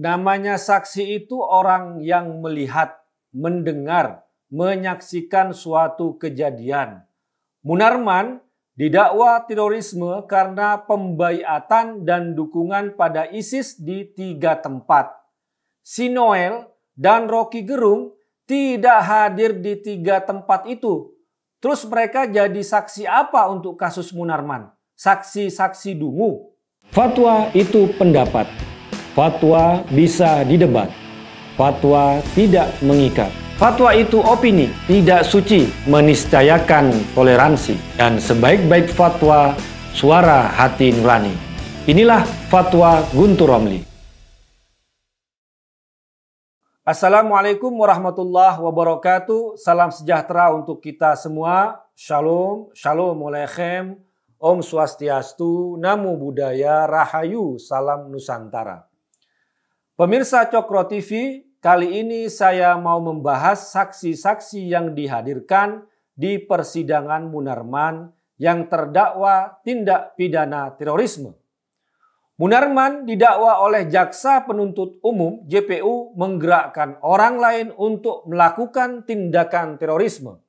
Namanya saksi itu orang yang melihat, mendengar, menyaksikan suatu kejadian. Munarman didakwa terorisme karena pembaiatan dan dukungan pada ISIS di tiga tempat. Sinoel dan Rocky Gerung tidak hadir di tiga tempat itu. Terus mereka jadi saksi apa untuk kasus Munarman? Saksi-saksi dungu. Fatwa itu pendapat Fatwa bisa didebat. Fatwa tidak mengikat. Fatwa itu opini, tidak suci, meniscayakan toleransi. Dan sebaik-baik fatwa, suara hati nurani. Inilah fatwa Guntur Romli. Assalamualaikum warahmatullahi wabarakatuh. Salam sejahtera untuk kita semua. Shalom, shalom ulechem, om swastiastu, namo buddhaya, rahayu, salam nusantara. Pemirsa Cokro TV, kali ini saya mau membahas saksi-saksi yang dihadirkan di persidangan Munarman yang terdakwa tindak pidana terorisme. Munarman didakwa oleh jaksa penuntut umum JPU menggerakkan orang lain untuk melakukan tindakan terorisme.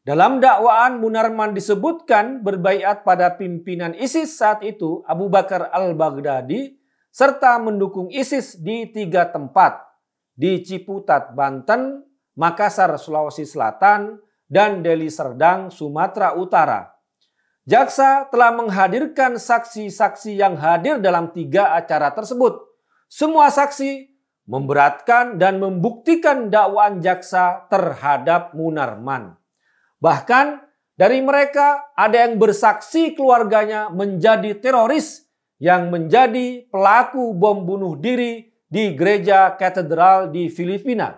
Dalam dakwaan Munarman disebutkan berbaiat pada pimpinan ISIS saat itu Abu Bakar al-Baghdadi serta mendukung ISIS di tiga tempat, di Ciputat, Banten, Makassar, Sulawesi Selatan, dan Deli Serdang, Sumatera Utara. Jaksa telah menghadirkan saksi-saksi yang hadir dalam tiga acara tersebut. Semua saksi memberatkan dan membuktikan dakwaan jaksa terhadap Munarman. Bahkan dari mereka ada yang bersaksi keluarganya menjadi teroris yang menjadi pelaku bom bunuh diri di gereja katedral di Filipina.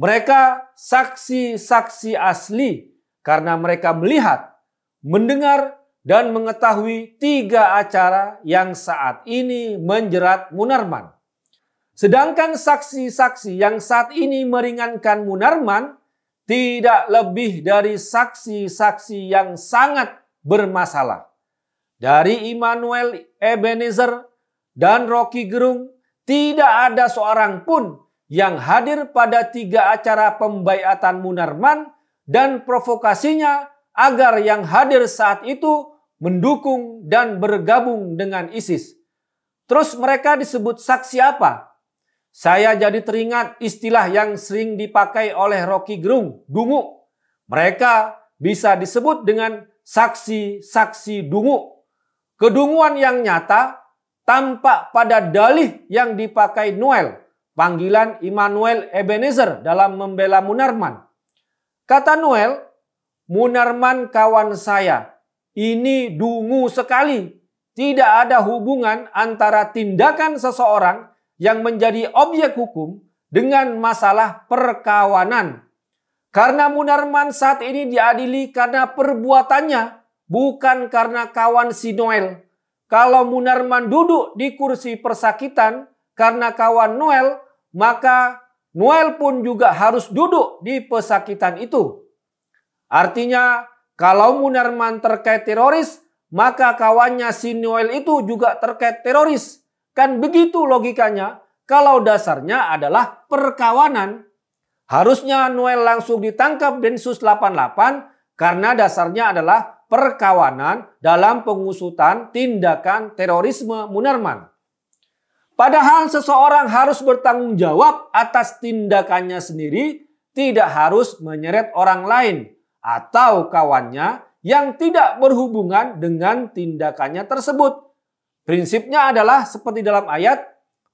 Mereka saksi-saksi asli karena mereka melihat, mendengar, dan mengetahui tiga acara yang saat ini menjerat Munarman. Sedangkan saksi-saksi yang saat ini meringankan Munarman tidak lebih dari saksi-saksi yang sangat bermasalah. Dari Immanuel Ebenezer dan Rocky Gerung, tidak ada seorang pun yang hadir pada tiga acara pembaiatan Munarman dan provokasinya agar yang hadir saat itu mendukung dan bergabung dengan ISIS. Terus mereka disebut saksi apa? Saya jadi teringat istilah yang sering dipakai oleh Rocky Gerung, dungu. Mereka bisa disebut dengan saksi-saksi dungu Kedunguan yang nyata tampak pada dalih yang dipakai Noel, panggilan Immanuel Ebenezer dalam membela Munarman. Kata Noel, Munarman kawan saya, ini dungu sekali. Tidak ada hubungan antara tindakan seseorang yang menjadi objek hukum dengan masalah perkawanan. Karena Munarman saat ini diadili karena perbuatannya bukan karena kawan si Noel. Kalau Munarman duduk di kursi persakitan karena kawan Noel, maka Noel pun juga harus duduk di pesakitan itu. Artinya, kalau Munarman terkait teroris, maka kawannya si Noel itu juga terkait teroris. Kan begitu logikanya, kalau dasarnya adalah perkawanan. Harusnya Noel langsung ditangkap Densus 88 karena dasarnya adalah perkawanan dalam pengusutan tindakan terorisme Munarman. Padahal seseorang harus bertanggung jawab atas tindakannya sendiri, tidak harus menyeret orang lain atau kawannya yang tidak berhubungan dengan tindakannya tersebut. Prinsipnya adalah seperti dalam ayat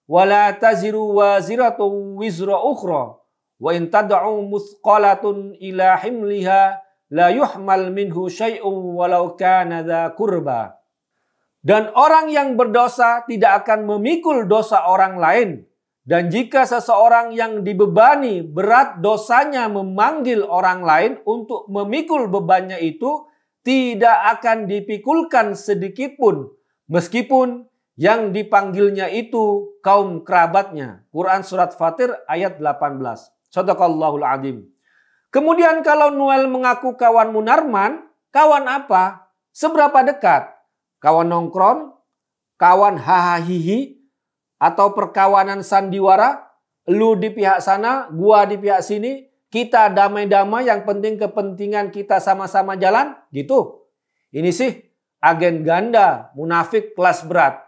wala taziru waziratun wizra ukhra wa in tad'u musqalatun ila himliha la yuhmal minhu syai'un walau kana kurba. Dan orang yang berdosa tidak akan memikul dosa orang lain. Dan jika seseorang yang dibebani berat dosanya memanggil orang lain untuk memikul bebannya itu, tidak akan dipikulkan sedikitpun meskipun yang dipanggilnya itu kaum kerabatnya. Quran Surat Fatir ayat 18. Sadaqallahul Adim. Kemudian kalau Noel mengaku kawan Munarman, kawan apa? Seberapa dekat? Kawan nongkrong? Kawan hahaha Atau perkawanan sandiwara? Lu di pihak sana, gua di pihak sini, kita damai-damai yang penting kepentingan kita sama-sama jalan? Gitu. Ini sih agen ganda, munafik kelas berat.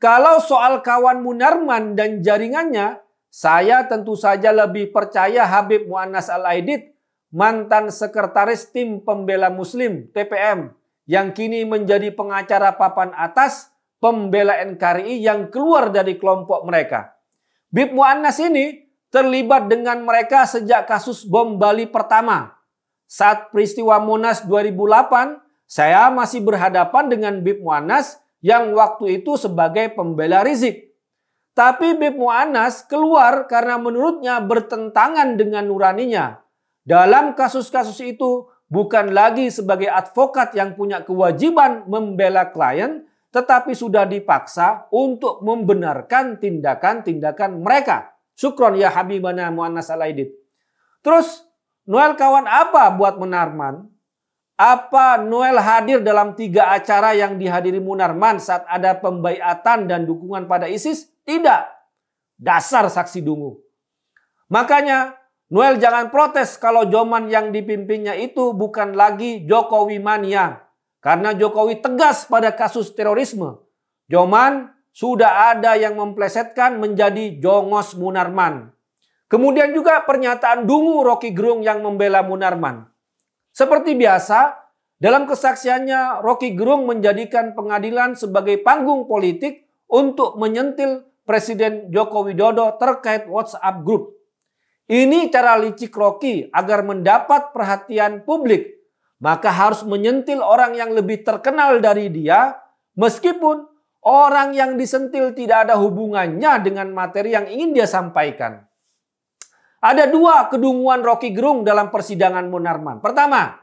Kalau soal kawan Munarman dan jaringannya, saya tentu saja lebih percaya Habib Muannas Al-Aidid, mantan sekretaris tim pembela muslim TPM yang kini menjadi pengacara papan atas pembela NKRI yang keluar dari kelompok mereka. Bib Muannas ini terlibat dengan mereka sejak kasus bom Bali pertama. Saat peristiwa Monas 2008, saya masih berhadapan dengan Bib Muannas yang waktu itu sebagai pembela Rizik. Tapi Bib Mu'anas keluar karena menurutnya bertentangan dengan nuraninya. Dalam kasus-kasus itu bukan lagi sebagai advokat yang punya kewajiban membela klien, tetapi sudah dipaksa untuk membenarkan tindakan-tindakan mereka. Syukron ya Habibana Mu'anas Alaidit. Terus Noel kawan apa buat Munarman? Apa Noel hadir dalam tiga acara yang dihadiri Munarman saat ada pembaiatan dan dukungan pada ISIS? Tidak. Dasar saksi dungu. Makanya Noel jangan protes kalau Joman yang dipimpinnya itu bukan lagi Jokowi mania. Karena Jokowi tegas pada kasus terorisme. Joman sudah ada yang memplesetkan menjadi Jongos Munarman. Kemudian juga pernyataan dungu Rocky Gerung yang membela Munarman. Seperti biasa, dalam kesaksiannya Rocky Gerung menjadikan pengadilan sebagai panggung politik untuk menyentil Presiden Joko Widodo terkait WhatsApp Group. Ini cara licik Rocky agar mendapat perhatian publik. Maka harus menyentil orang yang lebih terkenal dari dia meskipun orang yang disentil tidak ada hubungannya dengan materi yang ingin dia sampaikan. Ada dua kedunguan Rocky Gerung dalam persidangan Munarman. Pertama,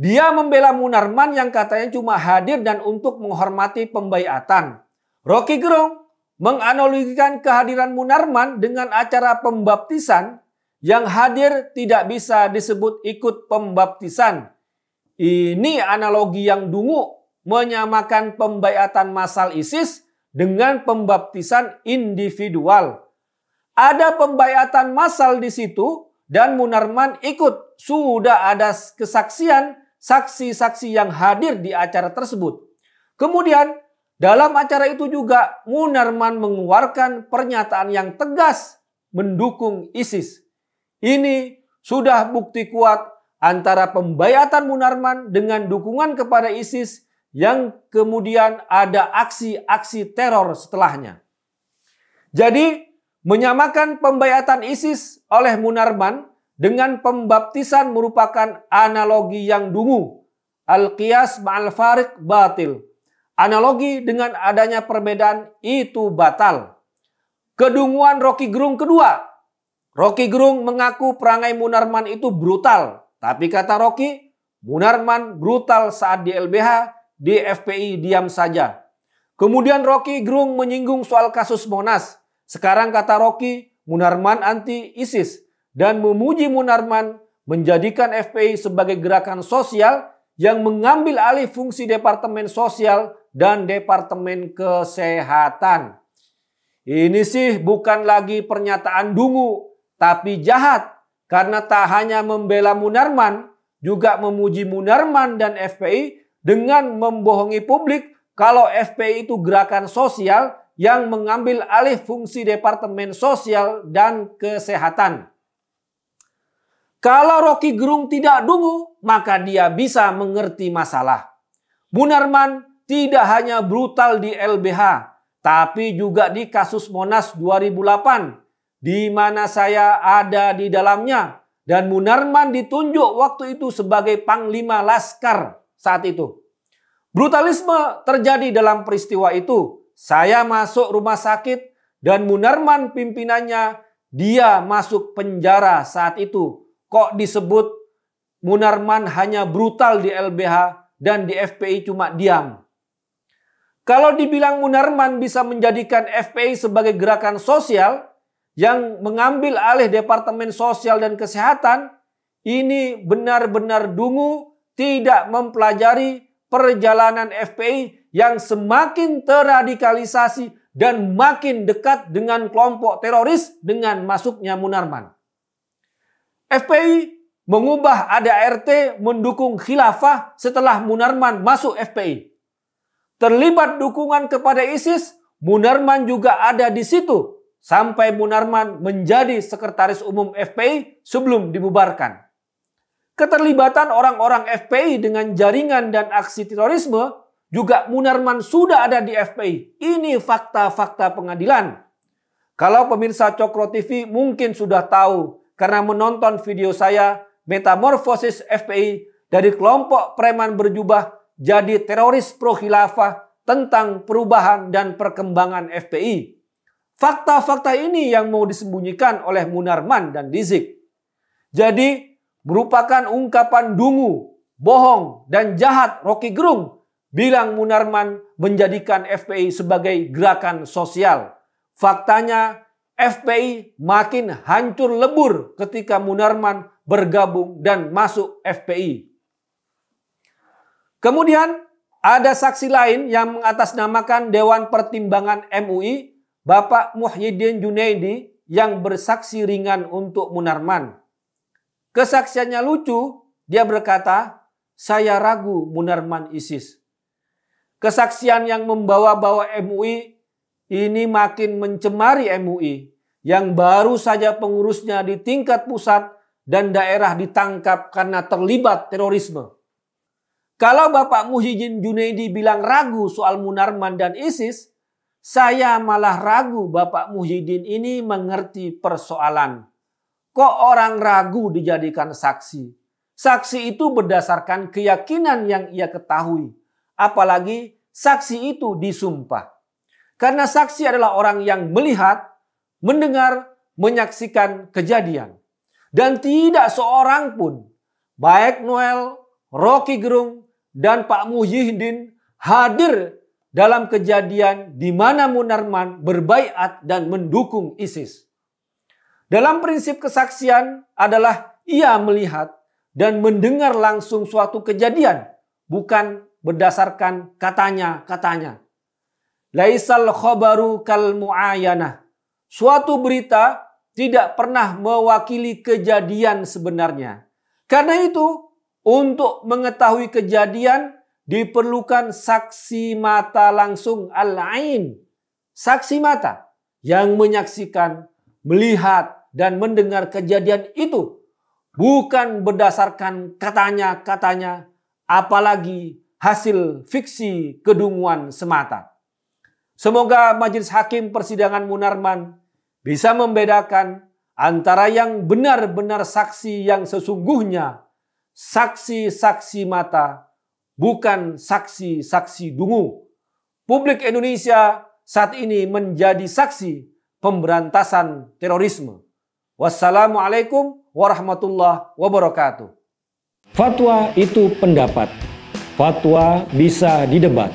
dia membela Munarman yang katanya cuma hadir dan untuk menghormati pembayatan. Rocky Gerung menganalogikan kehadiran Munarman dengan acara pembaptisan yang hadir tidak bisa disebut ikut pembaptisan. Ini analogi yang dungu menyamakan pembayatan masal ISIS dengan pembaptisan individual. Ada pembayatan masal di situ dan Munarman ikut. Sudah ada kesaksian saksi-saksi yang hadir di acara tersebut. Kemudian dalam acara itu juga Munarman mengeluarkan pernyataan yang tegas mendukung ISIS. Ini sudah bukti kuat antara pembayatan Munarman dengan dukungan kepada ISIS yang kemudian ada aksi-aksi teror setelahnya. Jadi menyamakan pembayatan ISIS oleh Munarman dengan pembaptisan merupakan analogi yang dungu. Al-qiyas ma'al farik batil Analogi dengan adanya perbedaan itu batal. Kedunguan Rocky Gerung kedua. Rocky Gerung mengaku perangai Munarman itu brutal. Tapi kata Rocky, Munarman brutal saat di LBH, di FPI diam saja. Kemudian Rocky Gerung menyinggung soal kasus Monas. Sekarang kata Rocky, Munarman anti-ISIS dan memuji Munarman menjadikan FPI sebagai gerakan sosial yang mengambil alih fungsi Departemen Sosial dan Departemen Kesehatan. Ini sih bukan lagi pernyataan dungu, tapi jahat karena tak hanya membela Munarman, juga memuji Munarman dan FPI dengan membohongi publik kalau FPI itu gerakan sosial yang mengambil alih fungsi Departemen Sosial dan Kesehatan. Kalau Rocky Gerung tidak dungu, maka dia bisa mengerti masalah. Munarman tidak hanya brutal di LBH, tapi juga di kasus Monas 2008, di mana saya ada di dalamnya. Dan Munarman ditunjuk waktu itu sebagai Panglima Laskar saat itu. Brutalisme terjadi dalam peristiwa itu. Saya masuk rumah sakit dan Munarman pimpinannya dia masuk penjara saat itu. Kok disebut Munarman hanya brutal di LBH dan di FPI cuma diam? Kalau dibilang Munarman bisa menjadikan FPI sebagai gerakan sosial yang mengambil alih Departemen Sosial dan Kesehatan, ini benar-benar dungu tidak mempelajari perjalanan FPI yang semakin terradikalisasi dan makin dekat dengan kelompok teroris dengan masuknya Munarman. FPI mengubah ADART mendukung khilafah setelah Munarman masuk FPI. Terlibat dukungan kepada ISIS, Munarman juga ada di situ sampai Munarman menjadi sekretaris umum FPI sebelum dibubarkan. Keterlibatan orang-orang FPI dengan jaringan dan aksi terorisme juga Munarman sudah ada di FPI. Ini fakta-fakta pengadilan. Kalau pemirsa Cokro TV mungkin sudah tahu karena menonton video saya Metamorfosis FPI dari kelompok preman berjubah jadi teroris pro khilafah tentang perubahan dan perkembangan FPI. Fakta-fakta ini yang mau disembunyikan oleh Munarman dan Dizik Jadi merupakan ungkapan dungu, bohong, dan jahat Rocky Gerung bilang Munarman menjadikan FPI sebagai gerakan sosial. Faktanya FPI makin hancur lebur ketika Munarman bergabung dan masuk FPI. Kemudian ada saksi lain yang mengatasnamakan Dewan Pertimbangan MUI, Bapak Muhyiddin Junaidi yang bersaksi ringan untuk Munarman. Kesaksiannya lucu, dia berkata, saya ragu Munarman ISIS. Kesaksian yang membawa-bawa MUI ini makin mencemari MUI yang baru saja pengurusnya di tingkat pusat dan daerah ditangkap karena terlibat terorisme. Kalau Bapak Muhyiddin Junaidi bilang ragu soal Munarman dan ISIS, saya malah ragu Bapak Muhyiddin ini mengerti persoalan. Kok orang ragu dijadikan saksi? Saksi itu berdasarkan keyakinan yang ia ketahui. Apalagi saksi itu disumpah. Karena saksi adalah orang yang melihat, mendengar, menyaksikan kejadian. Dan tidak seorang pun, baik Noel, Rocky Gerung, dan Pak Muhyiddin hadir dalam kejadian di mana Munarman berbaiat dan mendukung ISIS. Dalam prinsip kesaksian adalah ia melihat dan mendengar langsung suatu kejadian, bukan berdasarkan katanya-katanya. Laisal khobaru kal muayanah. Suatu berita tidak pernah mewakili kejadian sebenarnya. Karena itu, untuk mengetahui kejadian diperlukan saksi mata langsung al-ain. Saksi mata yang menyaksikan, melihat, dan mendengar kejadian itu. Bukan berdasarkan katanya-katanya, apalagi hasil fiksi kedunguan semata. Semoga majelis hakim persidangan Munarman bisa membedakan antara yang benar-benar saksi yang sesungguhnya, saksi-saksi mata, bukan saksi-saksi dungu. Publik Indonesia saat ini menjadi saksi pemberantasan terorisme. Wassalamualaikum warahmatullahi wabarakatuh. Fatwa itu pendapat. Fatwa bisa didebat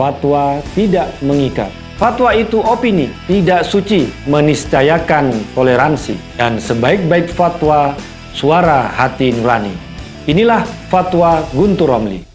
Fatwa tidak mengikat. Fatwa itu opini, tidak suci, meniscayakan toleransi, dan sebaik-baik fatwa, suara hati nurani. Inilah fatwa Guntur Romli.